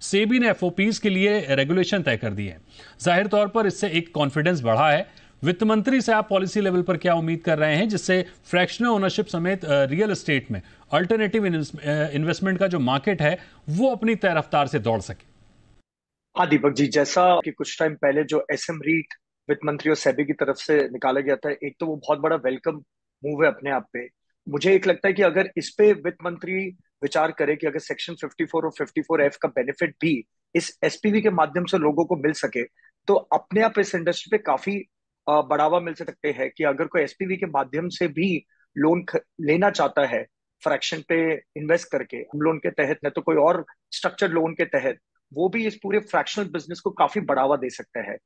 सेबी ने एफओपीज के लिए रेगुलेशन तय कर दी है जाहिर तौर पर इससे एक कॉन्फिडेंस बढ़ा है वित्त मंत्री से आप पॉलिसी लेवल पर क्या उम्मीद कर रहे हैं जिससे फ्रैक्शनल ओनरशिप समेत रियल एस्टेट में अल्टरनेटिव इन्वेस्टमेंट का जो मार्केट है वो अपनी तय रफ्तार से दौड़ सके हाँ दीपक जी जैसा कि कुछ टाइम पहले जो एस एम रीट वित्त मंत्री और सेबी e की तरफ से निकाला गया था एक तो वो बहुत बड़ा वेलकम मूव है अपने आप पे मुझे एक लगता है कि अगर इस पे वित्त मंत्री विचार करे कि अगर सेक्शन 54 और 54 एफ का बेनिफिट भी इस एसपीवी के माध्यम से लोगों को मिल सके तो अपने आप इस इंडस्ट्री पे काफी बढ़ावा मिल सकते हैं कि अगर कोई एसपीवी के माध्यम से भी लोन लेना चाहता है फ्रैक्शन पे इन्वेस्ट करके हम लोन के तहत न तो कोई और स्ट्रक्चर्ड लोन के तहत वो भी इस पूरे फ्रैक्शनल बिजनेस को काफी बढ़ावा दे सकते हैं